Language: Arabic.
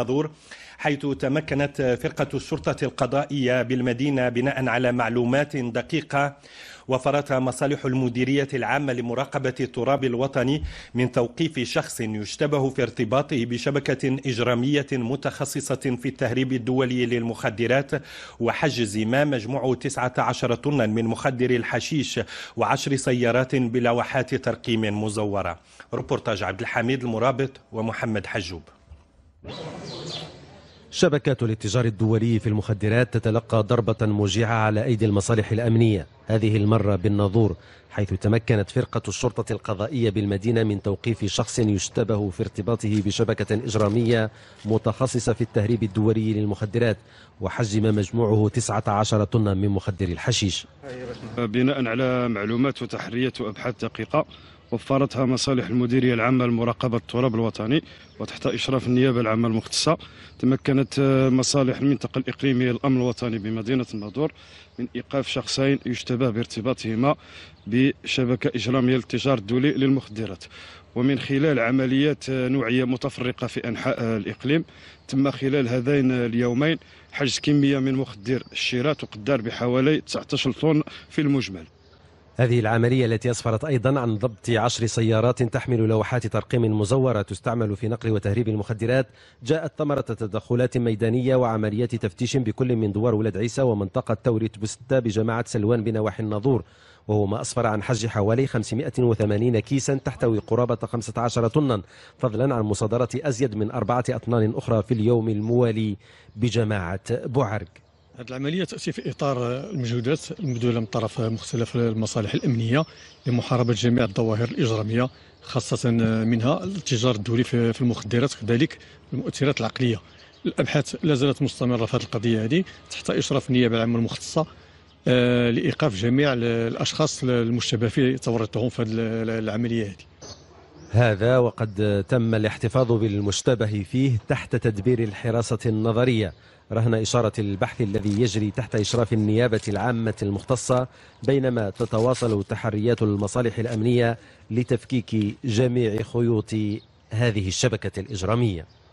حضور حيث تمكنت فرقة الشرطة القضائية بالمدينة بناء على معلومات دقيقة وفرتها مصالح المديرية العامة لمراقبة التراب الوطني من توقيف شخص يشتبه في ارتباطه بشبكة إجرامية متخصصة في التهريب الدولي للمخدرات وحجز ما مجموعه 19 طنا من مخدر الحشيش وعشر سيارات بلوحات ترقيم مزورة ربورتاج عبد الحميد المرابط ومحمد حجوب شبكات الاتجار الدولي في المخدرات تتلقى ضربة موجعة على أيدي المصالح الأمنية هذه المرة بالناظور حيث تمكنت فرقة الشرطة القضائية بالمدينة من توقيف شخص يشتبه في ارتباطه بشبكة إجرامية متخصصة في التهريب الدولي للمخدرات وحجم مجموعه 19 طنا من مخدر الحشيش بناء على معلومات وتحرية وأبحاث دقيقة وفرتها مصالح المديرية العامة لمراقبة التراب الوطني وتحت إشراف النيابة العامة المختصة تمكنت آه، مصالح المنطقة الإقليمية الأمن الوطني بمدينة الناظور من إيقاف شخصين يشتبه بارتباطهما بشبكة إجرامية للتجار الدولي للمخدرات ومن خلال عمليات آه، نوعية متفرقة في أنحاء آه، الإقليم تم خلال هذين اليومين حجز كمية من مخدر الشيرات تقدر بحوالي 19 طن في المجمل هذه العملية التي أسفرت أيضا عن ضبط عشر سيارات تحمل لوحات ترقيم مزورة تستعمل في نقل وتهريب المخدرات جاءت ثمرة تدخلات ميدانية وعمليات تفتيش بكل من دوار ولد عيسى ومنطقة توريت بستة بجماعة سلوان بنواحي الناظور وهو ما أسفر عن حج حوالي 580 كيسا تحتوي قرابة 15 طنا فضلا عن مصادرة أزيد من أربعة أطنان أخرى في اليوم الموالي بجماعة بوعرك هذه العملية تأتي في إطار المجهودات المبذولة من طرف مختلف المصالح الأمنية لمحاربة جميع الظواهر الإجرامية خاصة منها التجار الدولي في المخدرات كذلك المؤثرات العقلية الأبحاث لا زالت مستمرة في هذه القضية هذه تحت إشراف النيابة العامة المختصة آه، لإيقاف جميع الأشخاص المشتبه في تورطهم في هذه العملية هذه هذا وقد تم الاحتفاظ بالمشتبه فيه تحت تدبير الحراسة النظرية رهن إشارة البحث الذي يجري تحت إشراف النيابة العامة المختصة بينما تتواصل تحريات المصالح الأمنية لتفكيك جميع خيوط هذه الشبكة الإجرامية